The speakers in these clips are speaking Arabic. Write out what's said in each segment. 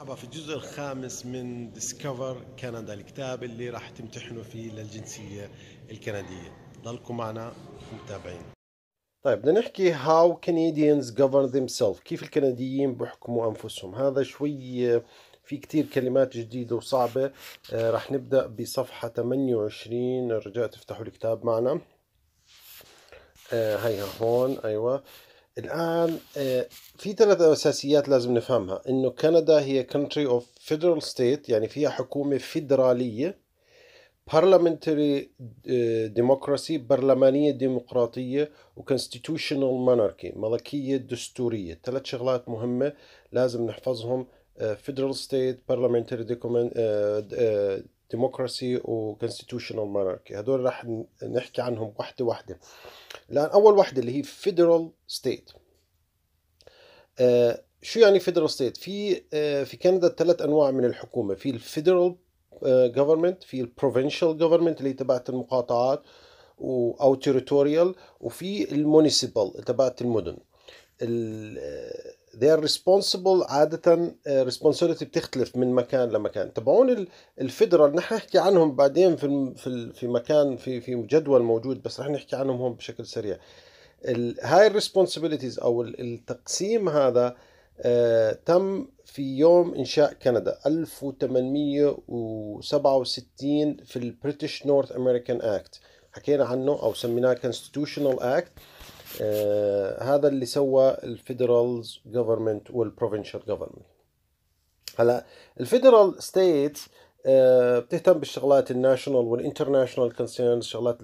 مرحبا في الجزء الخامس من ديسكفر كندا الكتاب اللي راح تمتحنوا فيه للجنسية الكندية ضلكم معنا متابعين طيب بدنا نحكي how Canadians govern themselves كيف الكنديين بحكموا أنفسهم هذا شوي آه، في كتير كلمات جديدة وصعبة آه، راح نبدأ بصفحة 28 رجاء تفتحوا الكتاب معنا آه، هيها هون أيوة الآن آه، في ثلاث أساسيات لازم نفهمها إنه كندا هي country of federal state يعني فيها حكومة فيدرالية parliamentary آه، democracy برلمانية ديمقراطية وconstitutional monarchy ملكية دستورية ثلاث شغلات مهمة لازم نحفظهم آه، federal state parliamentary ديموكراسي وكونستيتيوشنال مونارشي هدول راح نحكي عنهم واحدة واحدة الآن أول واحدة اللي هي فيدرال آه، ستيت شو يعني فيدرال ستيت في آه، في كندا ثلاث أنواع من الحكومة في الفيدرال آه، government في البروفينشال government اللي تبعت المقاطعات او تيريتوريال وفي المونيسيبال تبعت المدن they are responsible عادة آه، responsibility بتختلف من مكان لمكان تبعون الفيدرال نحن نحكي عنهم بعدين في في في مكان في في جدول موجود بس رح نحكي عنهم هون بشكل سريع هاي responsibilities او التقسيم هذا آه تم في يوم إنشاء كندا 1867 في البريتش نورث أمريكان أكت حكينا عنه أو سميناه Constitutional أكت آه، هذا اللي سوى الفيدرالز جوفرمنت والبروفنشال جوفرمنت هلا الفيدرال ستيت آه، بتهتم بالشغلات الناشونال والانترناشونال كونسيرنز الشغلات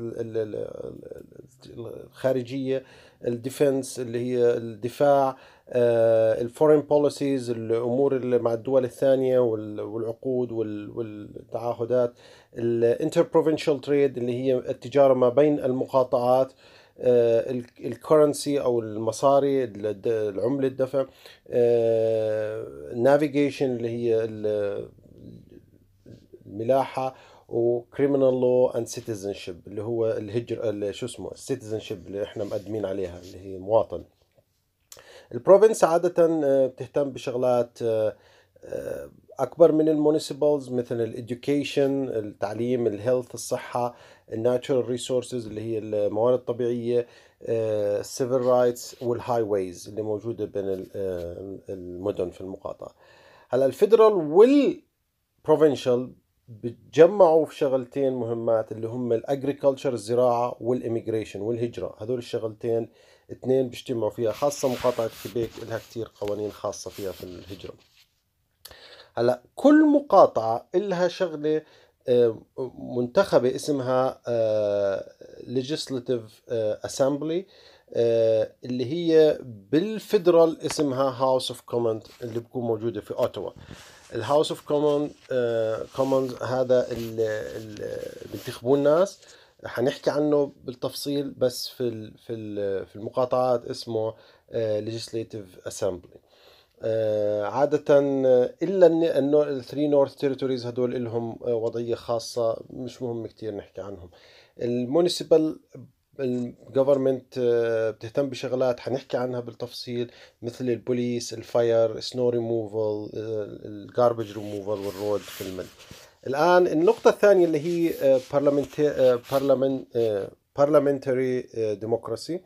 الخارجيه الديفنس اللي هي الدفاع آه، الفورين بوليسيز الامور مع الدول الثانيه والعقود والتعهدات الانتر بروفنشال تريد اللي هي التجاره ما بين المقاطعات آه، الكرنسي او المصاري العمله الدفع نافيجيشن آه، اللي هي الملاحه وكريمنال لو اند سيتيزن شيب اللي هو الهجر شو اسمه السيتيزن شيب اللي احنا مقدمين عليها اللي هي مواطن البروفنس عادة آه، بتهتم بشغلات اكبر من المونيسيبلز مثل الإدوكيشن التعليم الهيلث الصحة الناتشورال ريسورسز اللي هي الموارد الطبيعيه السيفل رايتس والهاي ويز اللي موجوده بين آه، المدن في المقاطعه هلا الفيدرال والبروفنشال بتجمعوا في شغلتين مهمات اللي هم الاجريكلتشر الزراعه والاميجريشن والهجره هذول الشغلتين اثنين بيجتمعوا فيها خاصه مقاطعه كيبيك لها كثير قوانين خاصه فيها في الهجره هلا كل مقاطعه إلها شغله آه، منتخبة اسمها آه، Legislative آه، Assembly اللي هي بالفدرال اسمها هاوس اوف Commons اللي بتكون موجودة في اوتوا الهاوس اوف كومنز كومنز هذا اللي بنتخبوه الناس حنحكي عنه بالتفصيل بس في في المقاطعات اسمه uh, اسامبلي آه، عادة آه، إلا أنه الثري نورث تيريتوريز هدول لهم آه، وضعية خاصة مش مهم كتير نحكي عنهم المونيسيبال الجفرمنت بتهتم بشغلات حنحكي عنها بالتفصيل مثل البوليس الفاير سنو ريموفال الجاربج ريموفال والرود المن الان النقطه الثانيه اللي هي بارلمنتري ديموكراسي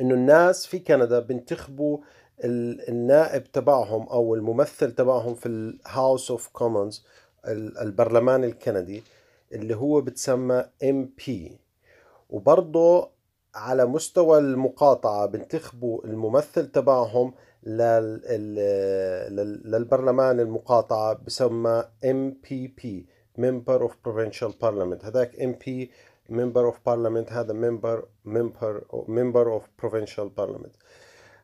انه الناس في كندا بنتخبوا النائب تبعهم او الممثل تبعهم في الهاوس اوف كومنز البرلمان الكندي اللي هو بتسمى ام بي وبرضه على مستوى المقاطعة بنتخبوا الممثل تبعهم للبرلمان المقاطعة بسمى بي ممبر اوف بروفينشال بارلمنت هذاك بي ممبر اوف بارلمنت هذا ممبر ممبر ممبر اوف بروفينشال بارلمنت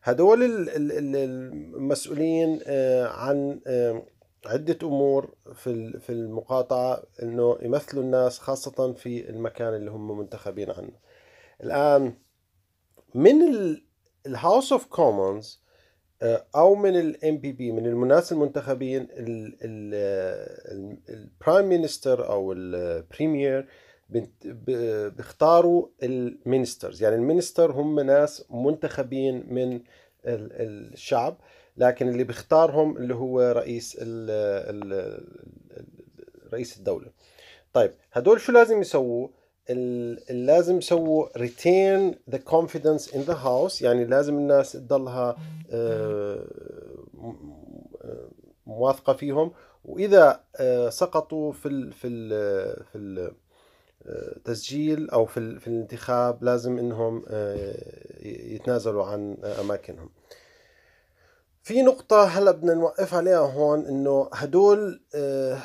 هدول المسؤولين آه، عن آه، عدة أمور في في المقاطعة إنه يمثلوا الناس خاصة في المكان اللي هم منتخبين عنه الآن من الهاوس اوف كومنز او من الام بي بي من الناس المنتخبين البرايم مينستر آه، او البريمير بيختاروا المينسترز يعني المينستر هم ناس منتخبين من الشعب لكن اللي بيختارهم اللي هو رئيس الـ الـ رئيس الدولة طيب هدول شو لازم يسووا لازم يسووا retain the confidence in the house يعني لازم الناس تضلها آه، مواثقة آه، فيهم وإذا آه، سقطوا في الـ في الـ في الـ تسجيل او في, في الانتخاب لازم انهم آه، يتنازلوا عن آه، اماكنهم في نقطة هلا بدنا نوقف عليها هون انه هدول آه،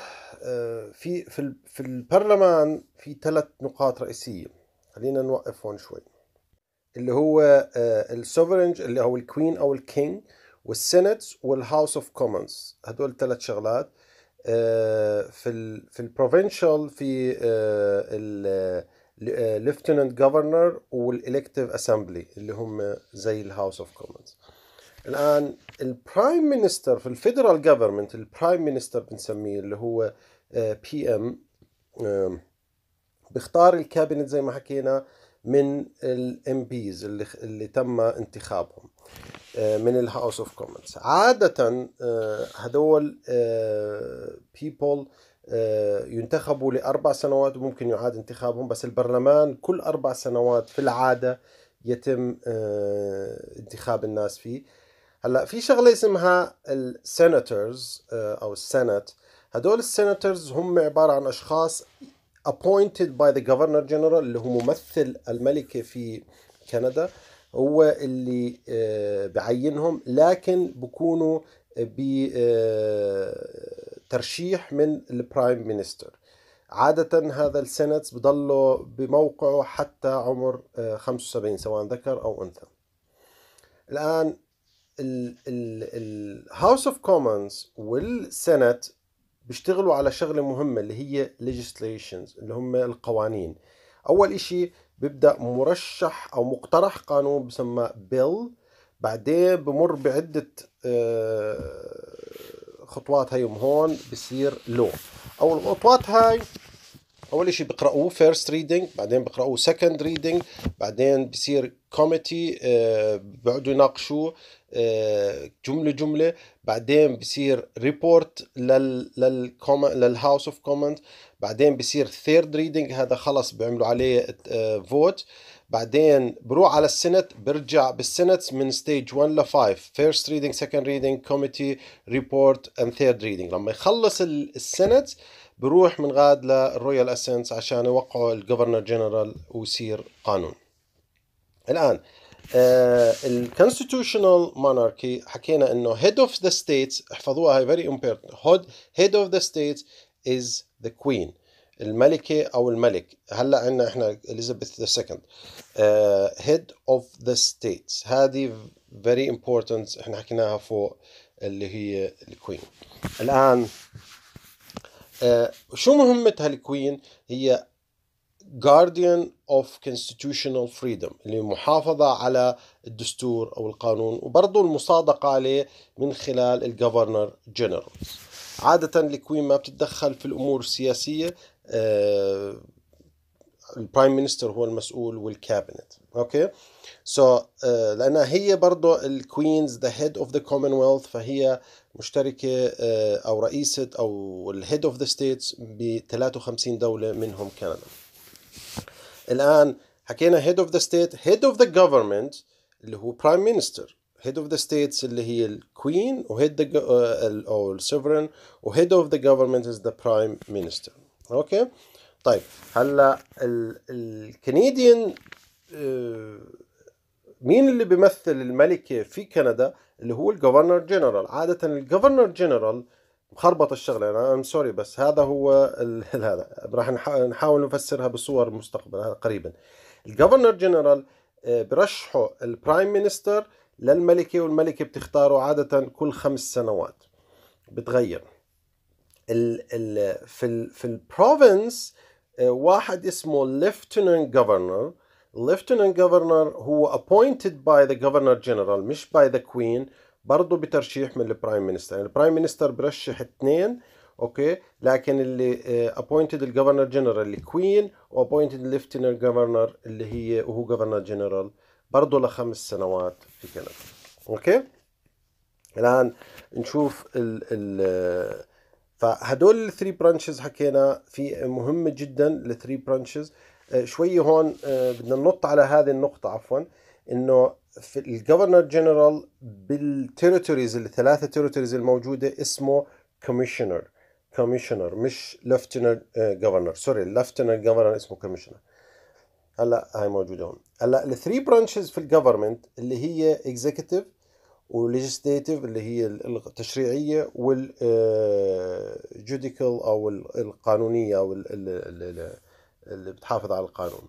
في في في البرلمان في ثلاث نقاط رئيسية خلينا نوقف هون شوي اللي هو السوفرنج اللي هو الكوين او الكينج والسينتس والهاوس اوف كومنز هدول ثلاث شغلات في الـ في البروفينشال في الليفتننت جفرنر والالكتيف اسامبلي اللي هم زي الهاوس اوف كومنز الان البرايم مينستر في الفيدرال جوفرمنت البرايم مينستر بنسميه اللي هو بي آه، ام بيختار الكابينت زي ما حكينا من الام بيز اللي اللي تم انتخابهم آه، من الهاوس اوف كومنز عاده هذول آه، بيبول آه، ينتخبوا لأربع سنوات وممكن يعاد انتخابهم بس البرلمان كل أربع سنوات في العادة يتم آه، انتخاب الناس فيه هلا في شغله اسمها السناتورز آه، او السنت هدول السناتورز هم عباره عن اشخاص appointed by the governor general اللي هو ممثل الملكه في كندا هو اللي بعينهم لكن بكونوا ب ترشيح من البرايم مينستر عادة هذا السنت بضله بموقعه حتى عمر 75 آه، سواء ذكر أو أنثى الآن الهاوس اوف كومنز والسنت بيشتغلوا على شغلة مهمة اللي هي legislations اللي هم القوانين أول إشي بيبدأ مرشح أو مقترح قانون بسمى بيل بعدين بمر بعدة آه خطوات هاي هون بصير لو او الخطوات هاي اول شيء بقراوه فيرست ريدنج بعدين بقراوه سكند ريدنج بعدين بصير كوميتي آه، بيقعدوا يناقشوه آه، جمله جمله بعدين بصير ريبورت لل لل للهاوس اوف كومنت بعدين بصير ثيرد ريدنج هذا خلص بيعملوا عليه فوت آه، uh, بعدين بروح على السنت برجع بالسنت من ستيج 1 ل 5 فيرست ريدنج سكند ريدنج كوميتي ريبورت اند ثيرد ريدنج لما يخلص السنت بروح من غاد للرويال اسنس عشان يوقعوا الجفرنر جنرال ويصير قانون الان الكونستيتيوشنال آه، موناركي حكينا انه هيد اوف ذا ستيتس احفظوها هي فيري امبورتنت هيد اوف ذا ستيتس از ذا كوين الملكة أو الملك هلا عندنا إحنا إليزابيث ذا سكند هيد أوف ذا ستيتس هذه فيري امبورتنت إحنا حكيناها فوق اللي هي الكوين الآن uh, شو مهمتها الكوين هي guardian of constitutional freedom اللي محافظة على الدستور أو القانون وبرضه المصادقة عليه من خلال الجفرنر جنرال عادة الكوين ما بتتدخل في الأمور السياسية آه، البرايم مينستر هو المسؤول والكابينت اوكي سو لانها هي برضه الكوينز ذا هيد اوف ذا كومنولث فهي مشتركه uh, او رئيسه او الهيد اوف ذا ستيتس ب 53 دوله منهم كندا الان حكينا هيد اوف ذا ستيت هيد اوف ذا جفرمنت اللي هو برايم مينستر هيد اوف ذا ستيتس اللي هي الكوين وهيد آه، او السوفرين وهيد اوف ذا جفرمنت از ذا برايم مينستر اوكي طيب هلا الكنديان آه، مين اللي بيمثل الملكه في كندا اللي هو الجوفرنر جنرال عاده الجوفرنر جنرال مخربط الشغله انا ام سوري بس هذا هو هذا راح نحاول نفسرها بصور مستقبلا قريبا الجوفرنر جنرال آه، برشحه البرايم مينستر للملكه والملكه بتختاره عاده كل خمس سنوات بتغير ال ال في ال في البروفنس آه، واحد اسمه ليفتنانت جفرنر ليفتنانت جفرنر هو appointed باي ذا جفرنر جنرال مش باي ذا كوين برضه بترشيح من البرايم مينستر يعني البرايم مينستر برشح اثنين اوكي لكن اللي ابوينتد آه، الجفرنر جنرال الكوين appointed ليفتنانت جفرنر اللي هي وهو جفرنر جنرال برضه لخمس سنوات في كندا اوكي الان نشوف ال ال آه، فهدول الثري برانشز حكينا في مهمه جدا الثري برانشز آه، شوي هون آه، بدنا ننط على هذه النقطه عفوا انه في الجفرنر جنرال بالتريتوريز الثلاثه تريتوريز الموجوده اسمه كوميشنر كوميشنر مش لفتنر جفرنر سوري لفتنر جفرنر اسمه كوميشنر هلا هاي موجوده هون هلا الثري برانشز في الجفرمنت اللي هي اكزيكتيف والليجستيتيف اللي هي التشريعيه والجوديكال آه، او القانونيه او اللي بتحافظ على القانون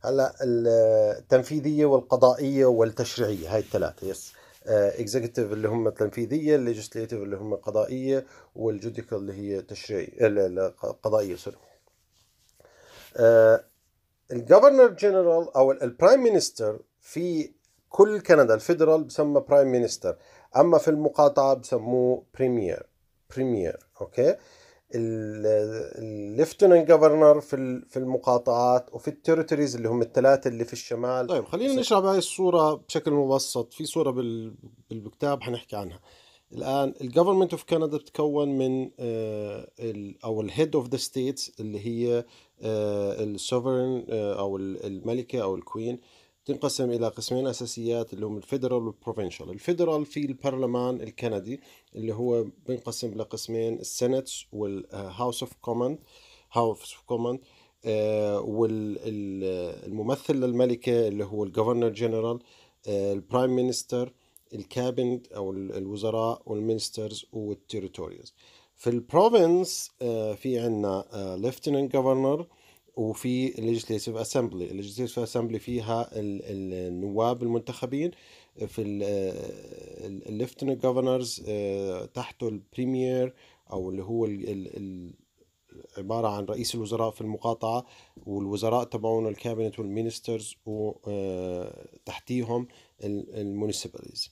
هلا التنفيذيه والقضائيه والتشريعيه هاي الثلاثه يس اكزيكتيف آه، اللي هم التنفيذيه الليجستيتيف اللي هم قضائيه والجوديكال اللي هي تشريعي القضائيه سوري الجفرنر جنرال او البرايم مينستر في كل كندا الفيدرال بسمى برايم مينستر اما في المقاطعه بسموه بريمير بريمير اوكي الليفتنان جفرنر في في المقاطعات وفي التريتوريز اللي هم الثلاثه اللي في الشمال طيب خلينا نشرح هاي الصوره بشكل مبسط في صوره بال... بالكتاب حنحكي عنها الان الجفرمنت اوف كندا بتكون من آه، او الهيد اوف ذا ستيتس اللي هي آه، السوفرن آه، او الملكه او الكوين تنقسم الى قسمين اساسيات اللي هم الفيدرال والبروفنشال الفيدرال في البرلمان الكندي اللي هو بينقسم لقسمين السنتس والهاوس اوف آه، كومند هاوس اوف آه، كومن والممثل للملكه اللي هو الجفرنر جنرال البرايم مينستر الكابند او الوزراء والمينسترز والتريتوريز في البروفنس آه، في عندنا ليفتننت جفرنر وفي ليجيسليتيف اسمبلي الليجيسليتيف اسمبلي فيها النواب المنتخبين في الليفتن جوفرنرز آه، تحته البريمير او اللي هو عبارة عن رئيس الوزراء في المقاطعة والوزراء تبعون الكابينت والمينسترز وتحتيهم آه، المونسيباليز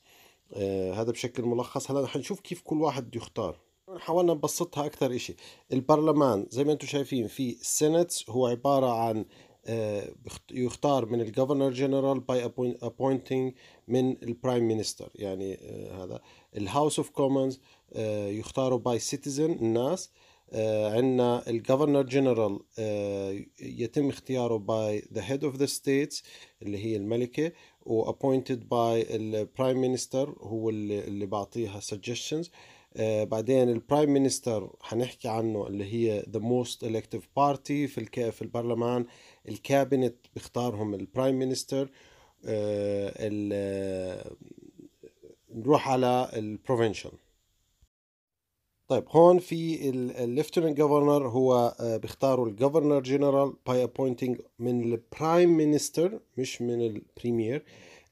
آه، هذا بشكل ملخص هلا حنشوف كيف كل واحد يختار حاولنا نبسطها اكثر شيء البرلمان زي ما انتم شايفين في سينتس هو عباره عن آه، يختار من الجفرنر جنرال باي appointing من البرايم مينستر يعني آه، هذا الهاوس اوف كومنز يختاروا باي سيتيزن الناس آه، عندنا الجفرنر جنرال يتم اختياره باي ذا هيد اوف ذا ستيتس اللي هي الملكه وابوينتد باي البرايم مينستر هو اللي, اللي بعطيها suggestions آه، بعدين البرايم مينستر حنحكي عنه اللي هي ذا موست الكتيف بارتي في في البرلمان الكابينت بيختارهم البرايم آه، مينستر آه، نروح على البروفينشال طيب هون في الليفتنت جوفرنر هو بيختاروا الجوفرنر جنرال باي ابوينتينج من البرايم مينستر مش من البريمير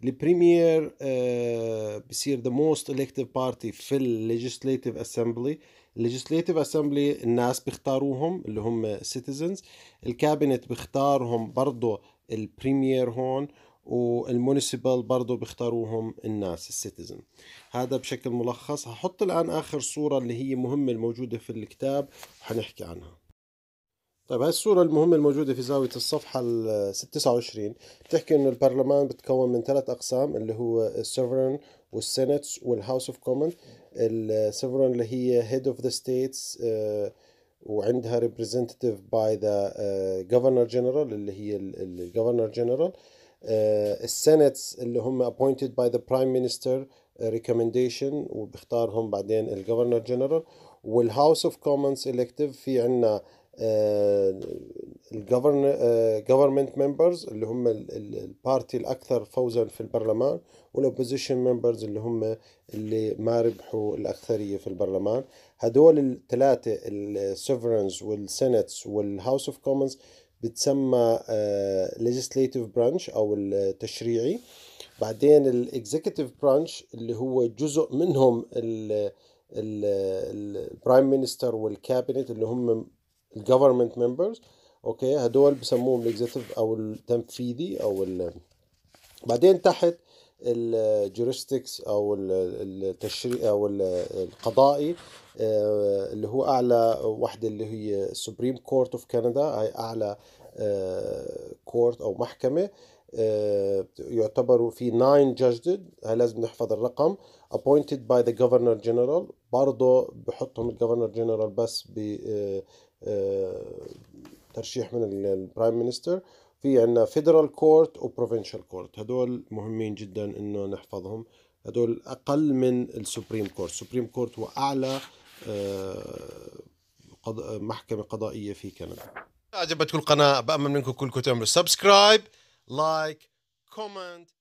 البريمير آه، بصير ذا موست الكتيف بارتي في الليجيسليتيف اسمبلي الليجيسليتيف اسمبلي الناس بيختاروهم اللي هم سيتيزنز الكابينت بيختارهم برضه البريمير هون والمونيسيبال برضه بيختاروهم الناس السيتيزن هذا بشكل ملخص هحط الآن آخر صورة اللي هي مهمة الموجودة في الكتاب وحنحكي عنها طيب هاي الصورة المهمة الموجودة في زاوية الصفحة ال 29 بتحكي انه البرلمان بتكون من ثلاث اقسام اللي هو السوفرن والسينات والهاوس اوف كومن السوفرن اللي هي هيد اوف ذا ستيتس وعندها ريبريزنتيف باي ذا جوفرنر جنرال اللي هي الجفرنر جنرال السيناتس اللي هم appointed باي ذا برايم مينستر ريكومنديشن وبيختارهم بعدين الجفرنر جنرال والهاوس اوف كومنز الكتيف في عندنا آه، الجفرمنت ممبرز آه، اللي هم البارتي الاكثر فوزا في البرلمان والاوبوزيشن ممبرز اللي هم اللي ما ربحوا الاكثريه في البرلمان هدول الثلاثه السوفرنز والسنتس والهاوس اوف كومنز بتسمى ليجيسليتيف آه، برانش او التشريعي بعدين الاكزيكتيف برانش اللي هو جزء منهم البرايم مينستر والكابينت اللي هم الجفرمنت ممبرز اوكي هدول بسموهم الاكزيكتيف او التنفيذي او ال... بعدين تحت الجوريستكس او التشريع او القضائي آه، اللي هو اعلى وحده اللي هي سوبريم كورت اوف كندا هي اعلى كورت آه، او محكمه آه، يعتبروا في 9 جادجد لازم نحفظ الرقم appointed by the governor general برضه بحطهم الجفرنر جنرال بس آه، ترشيح من البرايم مينستر في عندنا فيدرال كورت وبروفينشال كورت هدول مهمين جدا انه نحفظهم هدول اقل من السوبريم كورت السوبريم كورت هو اعلى آه، محكمه قضائيه في كندا عجبتكم القناه بامل منكم كلكم تعملوا سبسكرايب لايك كومنت